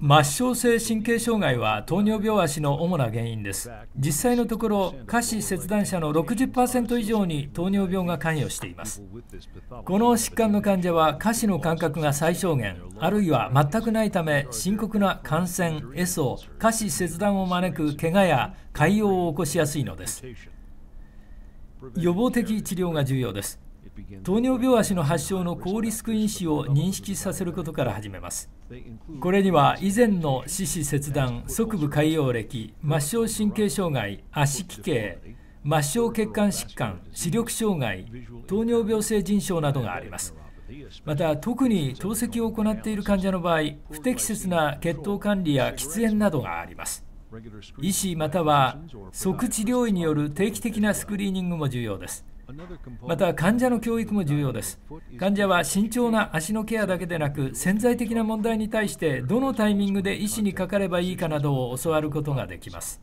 末梢性神経障害は糖尿病足の主な原因です実際のところ下肢切断者の60%以上に糖尿病が関与していますこの疾患の患者は下肢の感覚が最小限あるいは全くないため深刻な感染エソ下肢切断を招く怪我や潰瘍を起こしやすいのです予防的治療が重要です糖尿病足の発症の高リスク因子を認識させることから始めますこれには以前の四肢切断側部潰瘍歴末梢神経障害足奇形末梢血管疾患視力障害糖尿病性腎症などがありますまた特に透析を行っている患者の場合不適切な血糖管理や喫煙などがあります医師または即治療医による定期的なスクリーニングも重要ですまた患者の教育も重要です患者は慎重な足のケアだけでなく潜在的な問題に対してどのタイミングで医師にかかればいいかなどを教わることができます